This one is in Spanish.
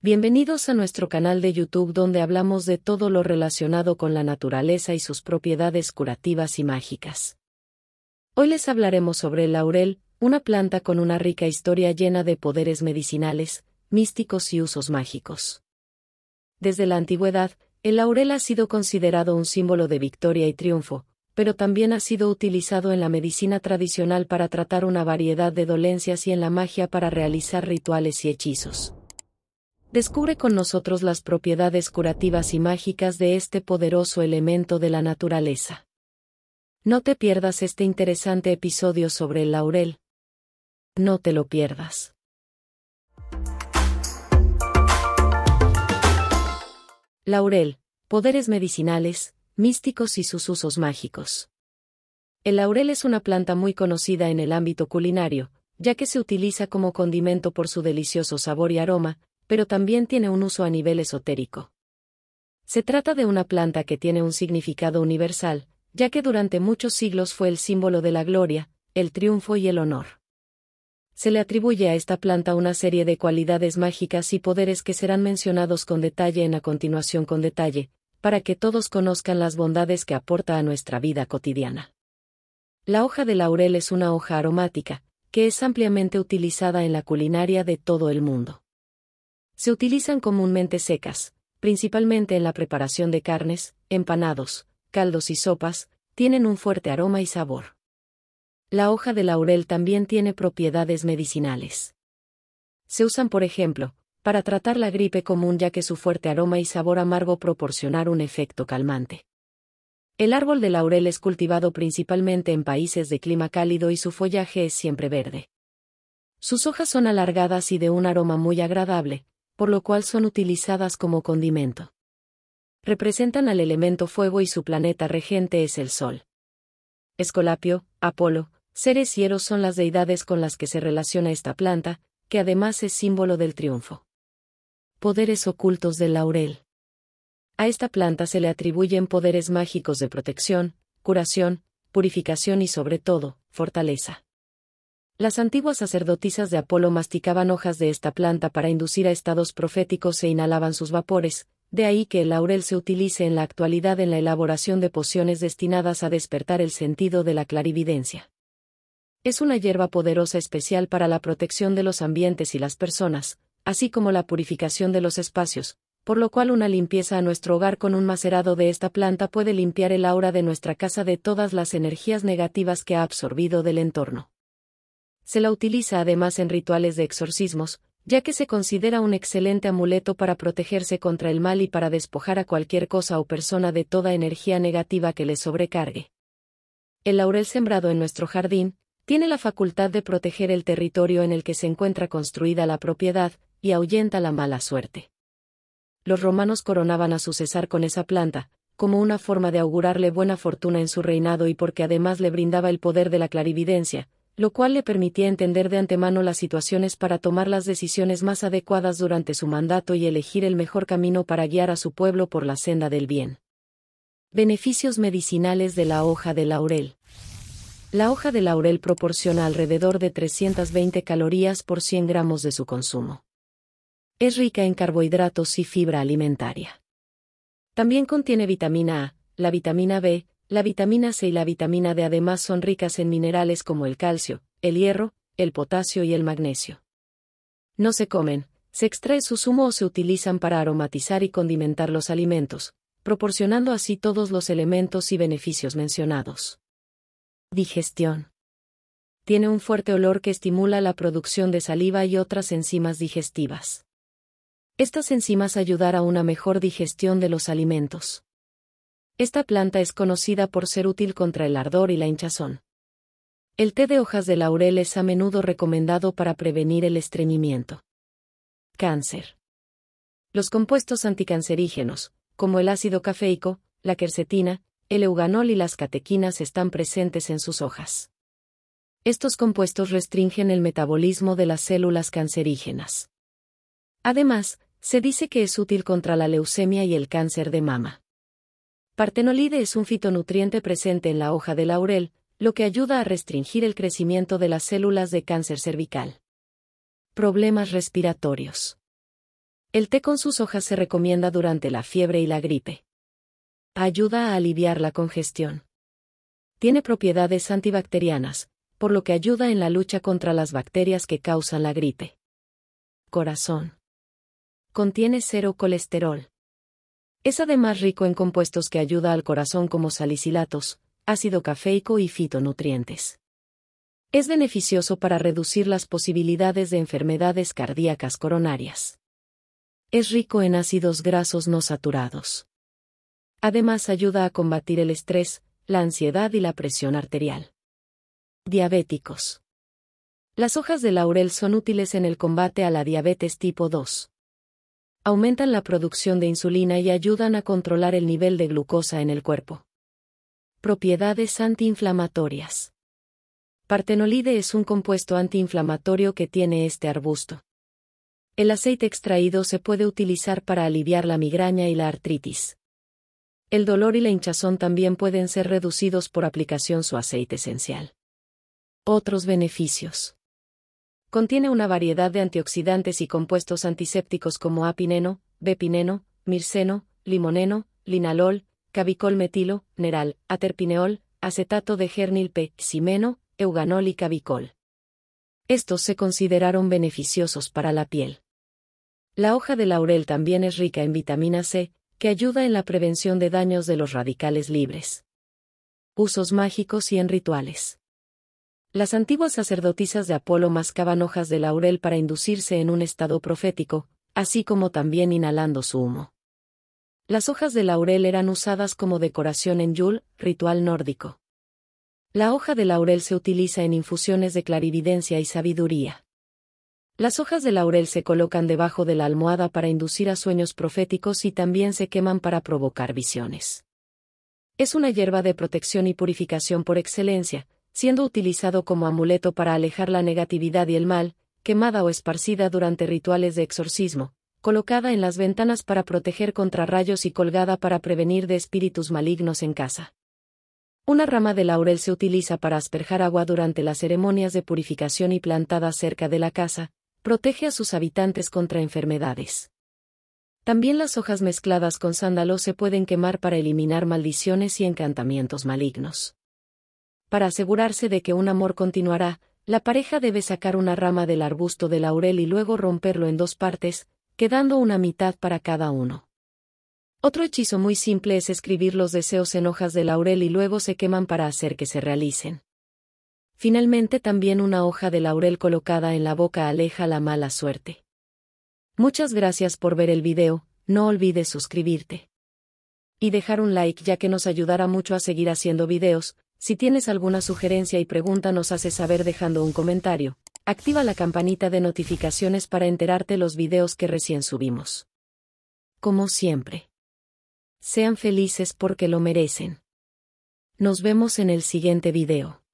Bienvenidos a nuestro canal de YouTube donde hablamos de todo lo relacionado con la naturaleza y sus propiedades curativas y mágicas. Hoy les hablaremos sobre el laurel, una planta con una rica historia llena de poderes medicinales, místicos y usos mágicos. Desde la antigüedad, el laurel ha sido considerado un símbolo de victoria y triunfo, pero también ha sido utilizado en la medicina tradicional para tratar una variedad de dolencias y en la magia para realizar rituales y hechizos. Descubre con nosotros las propiedades curativas y mágicas de este poderoso elemento de la naturaleza. No te pierdas este interesante episodio sobre el laurel. No te lo pierdas. Laurel, poderes medicinales, místicos y sus usos mágicos. El laurel es una planta muy conocida en el ámbito culinario, ya que se utiliza como condimento por su delicioso sabor y aroma, pero también tiene un uso a nivel esotérico. Se trata de una planta que tiene un significado universal, ya que durante muchos siglos fue el símbolo de la gloria, el triunfo y el honor. Se le atribuye a esta planta una serie de cualidades mágicas y poderes que serán mencionados con detalle en la continuación con detalle, para que todos conozcan las bondades que aporta a nuestra vida cotidiana. La hoja de laurel es una hoja aromática, que es ampliamente utilizada en la culinaria de todo el mundo. Se utilizan comúnmente secas, principalmente en la preparación de carnes, empanados, caldos y sopas, tienen un fuerte aroma y sabor. La hoja de laurel también tiene propiedades medicinales. Se usan, por ejemplo, para tratar la gripe común ya que su fuerte aroma y sabor amargo proporcionar un efecto calmante. El árbol de laurel es cultivado principalmente en países de clima cálido y su follaje es siempre verde. Sus hojas son alargadas y de un aroma muy agradable, por lo cual son utilizadas como condimento. Representan al elemento fuego y su planeta regente es el Sol. Escolapio, Apolo, Ceres y Eros son las deidades con las que se relaciona esta planta, que además es símbolo del triunfo. Poderes ocultos del laurel. A esta planta se le atribuyen poderes mágicos de protección, curación, purificación y sobre todo, fortaleza. Las antiguas sacerdotisas de Apolo masticaban hojas de esta planta para inducir a estados proféticos e inhalaban sus vapores, de ahí que el laurel se utilice en la actualidad en la elaboración de pociones destinadas a despertar el sentido de la clarividencia. Es una hierba poderosa especial para la protección de los ambientes y las personas, así como la purificación de los espacios, por lo cual una limpieza a nuestro hogar con un macerado de esta planta puede limpiar el aura de nuestra casa de todas las energías negativas que ha absorbido del entorno. Se la utiliza además en rituales de exorcismos, ya que se considera un excelente amuleto para protegerse contra el mal y para despojar a cualquier cosa o persona de toda energía negativa que le sobrecargue. El laurel sembrado en nuestro jardín, tiene la facultad de proteger el territorio en el que se encuentra construida la propiedad, y ahuyenta la mala suerte. Los romanos coronaban a su cesar con esa planta, como una forma de augurarle buena fortuna en su reinado y porque además le brindaba el poder de la clarividencia, lo cual le permitía entender de antemano las situaciones para tomar las decisiones más adecuadas durante su mandato y elegir el mejor camino para guiar a su pueblo por la senda del bien. Beneficios medicinales de la hoja de laurel. La hoja de laurel proporciona alrededor de 320 calorías por 100 gramos de su consumo. Es rica en carbohidratos y fibra alimentaria. También contiene vitamina A, la vitamina B, la vitamina C y la vitamina D además son ricas en minerales como el calcio, el hierro, el potasio y el magnesio. No se comen, se extrae su zumo o se utilizan para aromatizar y condimentar los alimentos, proporcionando así todos los elementos y beneficios mencionados. Digestión. Tiene un fuerte olor que estimula la producción de saliva y otras enzimas digestivas. Estas enzimas ayudar a una mejor digestión de los alimentos. Esta planta es conocida por ser útil contra el ardor y la hinchazón. El té de hojas de laurel es a menudo recomendado para prevenir el estreñimiento. Cáncer. Los compuestos anticancerígenos, como el ácido cafeico, la quercetina, el euganol y las catequinas están presentes en sus hojas. Estos compuestos restringen el metabolismo de las células cancerígenas. Además, se dice que es útil contra la leucemia y el cáncer de mama. Partenolide es un fitonutriente presente en la hoja de laurel, lo que ayuda a restringir el crecimiento de las células de cáncer cervical. Problemas respiratorios. El té con sus hojas se recomienda durante la fiebre y la gripe. Ayuda a aliviar la congestión. Tiene propiedades antibacterianas, por lo que ayuda en la lucha contra las bacterias que causan la gripe. Corazón. Contiene cero colesterol. Es además rico en compuestos que ayuda al corazón como salicilatos, ácido cafeico y fitonutrientes. Es beneficioso para reducir las posibilidades de enfermedades cardíacas coronarias. Es rico en ácidos grasos no saturados. Además ayuda a combatir el estrés, la ansiedad y la presión arterial. Diabéticos. Las hojas de laurel son útiles en el combate a la diabetes tipo 2 aumentan la producción de insulina y ayudan a controlar el nivel de glucosa en el cuerpo. Propiedades antiinflamatorias. Partenolide es un compuesto antiinflamatorio que tiene este arbusto. El aceite extraído se puede utilizar para aliviar la migraña y la artritis. El dolor y la hinchazón también pueden ser reducidos por aplicación su aceite esencial. Otros beneficios. Contiene una variedad de antioxidantes y compuestos antisépticos como apineno, bepineno, mirceno, limoneno, linalol, metilo, neral, aterpineol, acetato de p, simeno, euganol y cavicol. Estos se consideraron beneficiosos para la piel. La hoja de laurel también es rica en vitamina C, que ayuda en la prevención de daños de los radicales libres. Usos mágicos y en rituales. Las antiguas sacerdotisas de Apolo mascaban hojas de laurel para inducirse en un estado profético, así como también inhalando su humo. Las hojas de laurel eran usadas como decoración en Yule, ritual nórdico. La hoja de laurel se utiliza en infusiones de clarividencia y sabiduría. Las hojas de laurel se colocan debajo de la almohada para inducir a sueños proféticos y también se queman para provocar visiones. Es una hierba de protección y purificación por excelencia, siendo utilizado como amuleto para alejar la negatividad y el mal, quemada o esparcida durante rituales de exorcismo, colocada en las ventanas para proteger contra rayos y colgada para prevenir de espíritus malignos en casa. Una rama de laurel se utiliza para asperjar agua durante las ceremonias de purificación y plantada cerca de la casa, protege a sus habitantes contra enfermedades. También las hojas mezcladas con sándalo se pueden quemar para eliminar maldiciones y encantamientos malignos para asegurarse de que un amor continuará, la pareja debe sacar una rama del arbusto de laurel y luego romperlo en dos partes, quedando una mitad para cada uno. Otro hechizo muy simple es escribir los deseos en hojas de laurel y luego se queman para hacer que se realicen. Finalmente también una hoja de laurel colocada en la boca aleja la mala suerte. Muchas gracias por ver el video, no olvides suscribirte. Y dejar un like ya que nos ayudará mucho a seguir haciendo videos, si tienes alguna sugerencia y pregunta nos haces saber dejando un comentario. Activa la campanita de notificaciones para enterarte los videos que recién subimos. Como siempre. Sean felices porque lo merecen. Nos vemos en el siguiente video.